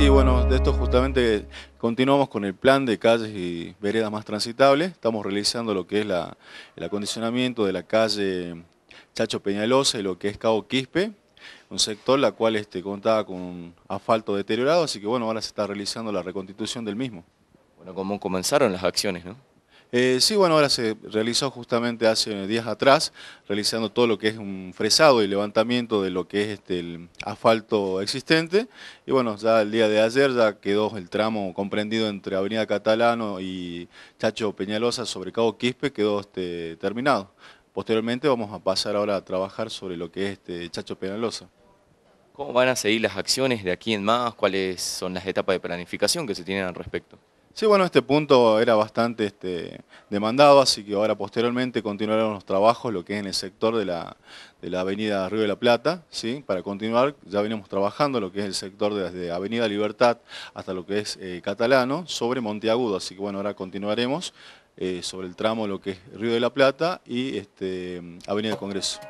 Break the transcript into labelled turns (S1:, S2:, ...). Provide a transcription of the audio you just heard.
S1: sí, bueno, de esto justamente continuamos con el plan de calles y veredas más transitables. Estamos realizando lo que es el acondicionamiento de la calle Chacho Peñalosa y lo que es Cabo Quispe, un sector la cual este, contaba con asfalto deteriorado, así que bueno, ahora se está realizando la reconstitución del mismo. Bueno, ¿cómo comenzaron las acciones, no? Eh, sí, bueno, ahora se realizó justamente hace días atrás, realizando todo lo que es un fresado y levantamiento de lo que es este, el asfalto existente. Y bueno, ya el día de ayer ya quedó el tramo comprendido entre Avenida Catalano y Chacho Peñalosa sobre Cabo Quispe, quedó este, terminado. Posteriormente vamos a pasar ahora a trabajar sobre lo que es este Chacho Peñalosa.
S2: ¿Cómo van a seguir las acciones de aquí en más? ¿Cuáles son las etapas de planificación que se tienen al respecto?
S1: Sí, bueno, este punto era bastante este, demandado, así que ahora posteriormente continuarán los trabajos, lo que es en el sector de la, avenida Río de la Plata, ¿sí? para continuar ya venimos trabajando lo que es el sector desde Avenida Libertad hasta lo que es eh, Catalano, sobre Monteagudo, así que bueno, ahora continuaremos eh, sobre el tramo lo que es Río de la Plata y este, Avenida del Congreso.